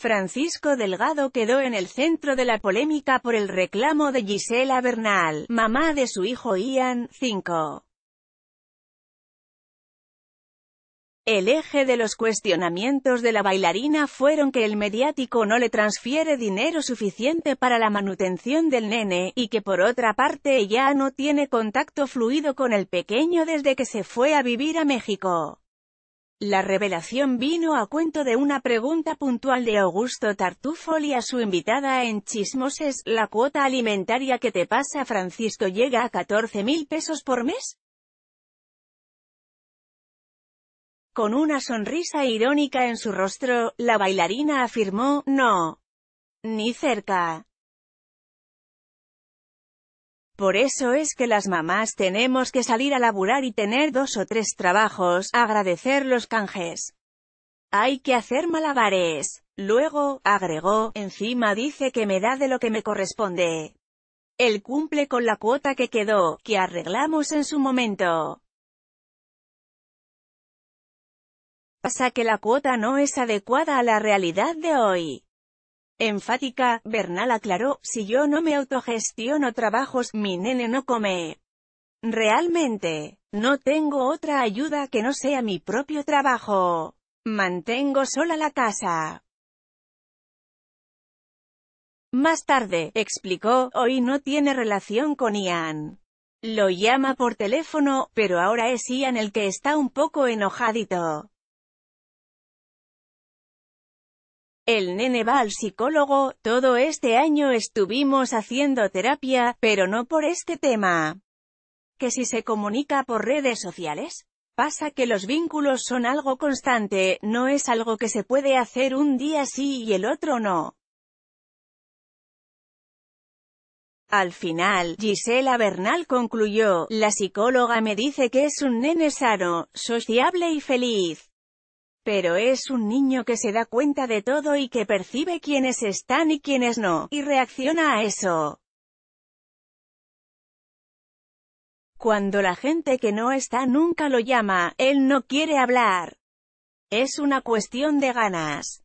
Francisco Delgado quedó en el centro de la polémica por el reclamo de Gisela Bernal, mamá de su hijo Ian, 5. El eje de los cuestionamientos de la bailarina fueron que el mediático no le transfiere dinero suficiente para la manutención del nene, y que por otra parte ella no tiene contacto fluido con el pequeño desde que se fue a vivir a México. La revelación vino a cuento de una pregunta puntual de Augusto Tartufoli a su invitada en Chismoses, ¿la cuota alimentaria que te pasa Francisco llega a catorce mil pesos por mes? Con una sonrisa irónica en su rostro, la bailarina afirmó, no. Ni cerca. Por eso es que las mamás tenemos que salir a laburar y tener dos o tres trabajos, agradecer los canjes. Hay que hacer malabares. Luego, agregó, encima dice que me da de lo que me corresponde. Él cumple con la cuota que quedó, que arreglamos en su momento. Pasa que la cuota no es adecuada a la realidad de hoy. Enfática, Bernal aclaró, si yo no me autogestiono trabajos, mi nene no come. Realmente, no tengo otra ayuda que no sea mi propio trabajo. Mantengo sola la casa. Más tarde, explicó, hoy no tiene relación con Ian. Lo llama por teléfono, pero ahora es Ian el que está un poco enojadito. El nene va al psicólogo, todo este año estuvimos haciendo terapia, pero no por este tema. Que si se comunica por redes sociales, pasa que los vínculos son algo constante, no es algo que se puede hacer un día sí y el otro no. Al final, Gisela Bernal concluyó, la psicóloga me dice que es un nene sano, sociable y feliz. Pero es un niño que se da cuenta de todo y que percibe quiénes están y quiénes no, y reacciona a eso. Cuando la gente que no está nunca lo llama, él no quiere hablar. Es una cuestión de ganas.